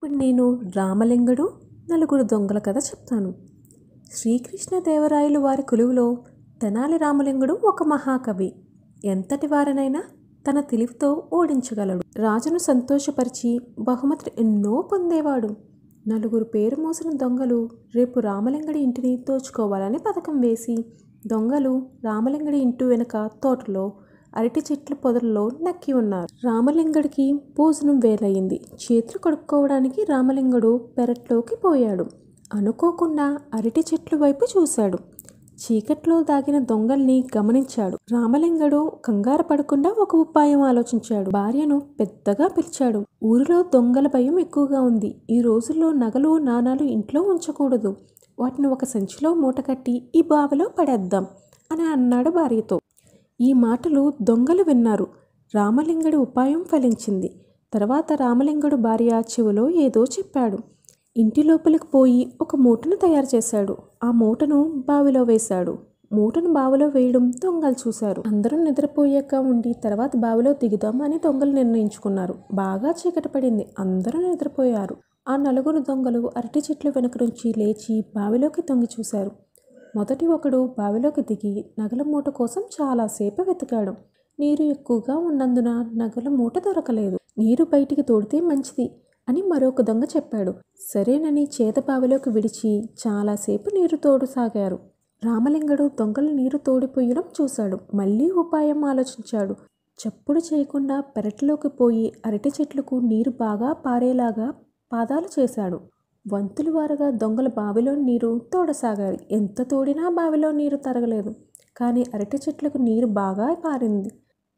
ఇప్పుడు నేను రామలింగుడు నలుగురు దొంగల కథ చెప్తాను శ్రీకృష్ణదేవరాయలు వారి కొలువులో తెనాలి రామలింగుడు ఒక మహాకవి ఎంతటి వారినైనా తన తెలివితో ఓడించగలడు రాజును సంతోషపరిచి బహుమతి ఎన్నో పొందేవాడు నలుగురు పేరు మోసిన దొంగలు రేపు రామలింగడి ఇంటిని దోచుకోవాలని పథకం వేసి దొంగలు రామలింగడి ఇంటి వెనుక తోటలో అరటి చెట్ల పొదల్లో నక్కి ఉన్నారు రామలింగడికి భోజనం వేలయ్యింది చేతులు కడుక్కోవడానికి రామలింగడు పెరట్లోకి పోయాడు అనుకోకుండా అరటి చెట్లు వైపు చూశాడు చీకట్లో దాగిన దొంగల్ని గమనించాడు రామలింగడు కంగారు పడకుండా ఒక ఉపాయం ఆలోచించాడు భార్యను పెద్దగా పిలిచాడు ఊరిలో దొంగల భయం ఎక్కువగా ఉంది ఈ రోజుల్లో నగలు నాణాలు ఇంట్లో ఉంచకూడదు వాటిని ఒక సంచిలో మూటకట్టి ఈ బావిలో పడేద్దాం అని అన్నాడు భార్యతో ఈ మాటలు దొంగలు విన్నారు రామలింగడి ఉపాయం ఫలించింది తర్వాత రామలింగడు భార్య చెవిలో ఏదో చెప్పాడు ఇంటి లోపలికి పోయి ఒక మూటను తయారు చేశాడు ఆ మూటను బావిలో వేశాడు మూటను బావిలో వేయడం దొంగలు చూశారు అందరూ నిద్రపోయాక ఉండి తర్వాత బావిలో దిగుదాం అని దొంగలు నిర్ణయించుకున్నారు బాగా చీకటి పడింది అందరూ నిద్రపోయారు ఆ నలుగురు దొంగలు అరటి చెట్లు వెనుక నుంచి లేచి బావిలోకి తొంగి చూశారు మొదటి ఒకడు బావిలోకి దిగి నగల మూట కోసం చాలాసేపు వెతికాడు నీరు ఎక్కువగా ఉన్నందున నగల మూట దొరకలేదు నీరు బయటికి తోడితే మంచిది అని మరొక దొంగ చెప్పాడు సరేనని చేతబావిలోకి విడిచి చాలాసేపు నీరు తోడుసాగారు రామలింగడు దొంగలు నీరు తోడిపోయడం చూశాడు మళ్ళీ ఉపాయం ఆలోచించాడు చప్పుడు చేయకుండా పెరట్లోకి పోయి అరటి చెట్లకు నీరు బాగా పారేలాగా పాదాలు చేశాడు వంతులు వారుగా దొంగల బావిలో నీరు తోడసాగారు ఎంత తోడినా బావిలో నీరు తరగలేదు కానీ అరటి చెట్లకు నీరు బాగా పారింది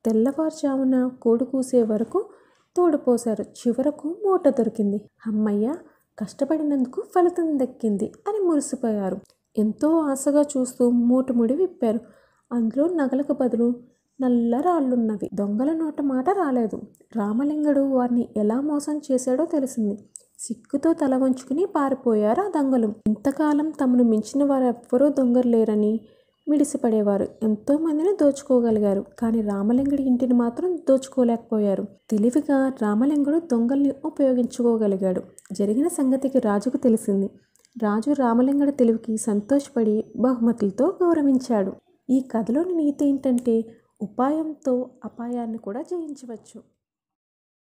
తెల్లవారుజామున కోడి కూసే వరకు తోడుపోశారు చివరకు మూట దొరికింది అమ్మయ్య కష్టపడినందుకు ఫలితం దక్కింది అని మురిసిపోయారు ఎంతో ఆశగా చూస్తూ మూట ముడి విప్పారు అందులో నగలకు బదులు నల్ల రాళ్ళున్నవి దొంగల నోట మాట రాలేదు రామలింగడు వారిని ఎలా మోసం చేశాడో తెలిసింది సిక్కుతో తల వంచుకుని పారిపోయారు ఆ దొంగలు ఇంతకాలం తమను మించిన దొంగలు లేరని మిడిసిపడేవారు ఎంతో మందిని దోచుకోగలిగారు కానీ రామలింగుడి ఇంటిని మాత్రం దోచుకోలేకపోయారు తెలివిగా రామలింగుడు దొంగల్ని ఉపయోగించుకోగలిగాడు జరిగిన సంగతికి రాజుకు తెలిసింది రాజు రామలింగుడి తెలివికి సంతోషపడి బహుమతులతో గౌరవించాడు ఈ కథలోని నీతి ఏంటంటే ఉపాయంతో అపాయాన్ని కూడా జయించవచ్చు